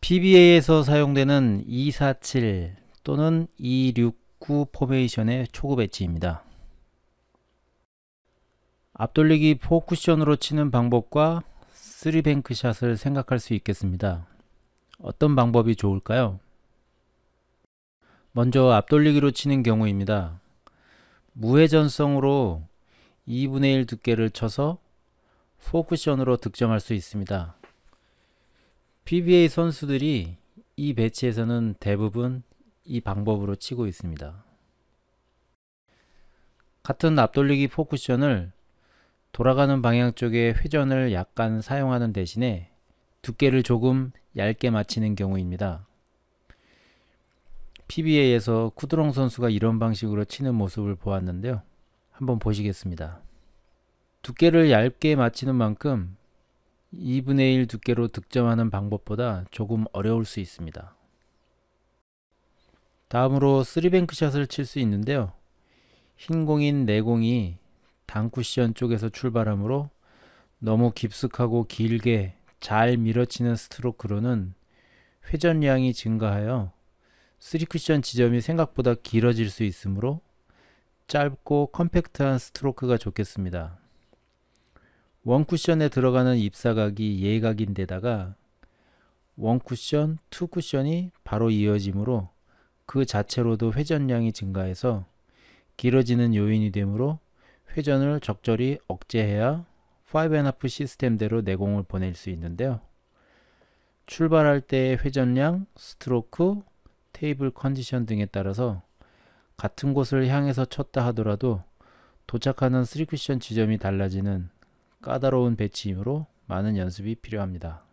PBA에서 사용되는 247 또는 269 포메이션의 초급 배치입니다. 앞돌리기 포쿠션으로 치는 방법과 3뱅크샷을 생각할 수 있겠습니다. 어떤 방법이 좋을까요? 먼저 앞돌리기로 치는 경우입니다. 무회전성으로 2분의 1 두께를 쳐서 포쿠션으로 득점할 수 있습니다. PBA 선수들이 이 배치에서는 대부분 이 방법으로 치고 있습니다. 같은 앞돌리기 포쿠션을 돌아가는 방향 쪽에 회전을 약간 사용하는 대신에 두께를 조금 얇게 맞히는 경우입니다. PBA에서 쿠드롱 선수가 이런 방식으로 치는 모습을 보았는데요. 한번 보시겠습니다. 두께를 얇게 맞히는 만큼 2분의 1 두께로 득점하는 방법보다 조금 어려울 수 있습니다. 다음으로 3뱅크샷을 칠 수 있는데요. 흰 공인 내공이 단쿠션 쪽에서 출발하므로 너무 깊숙하고 길게 잘 밀어치는 스트로크로는 회전량이 증가하여 3쿠션 지점이 생각보다 길어질 수 있으므로 짧고 컴팩트한 스트로크가 좋겠습니다. 원쿠션에 들어가는 입사각이 예각인데다가 원쿠션, 투쿠션이 바로 이어지므로 그 자체로도 회전량이 증가해서 길어지는 요인이 되므로 회전을 적절히 억제해야 5&F 시스템대로 내공을 보낼 수 있는데요. 출발할 때의 회전량, 스트로크, 테이블 컨디션 등에 따라서 같은 곳을 향해서 쳤다 하더라도 도착하는 3쿠션 지점이 달라지는 까다로운 배치이므로 많은 연습이 필요합니다.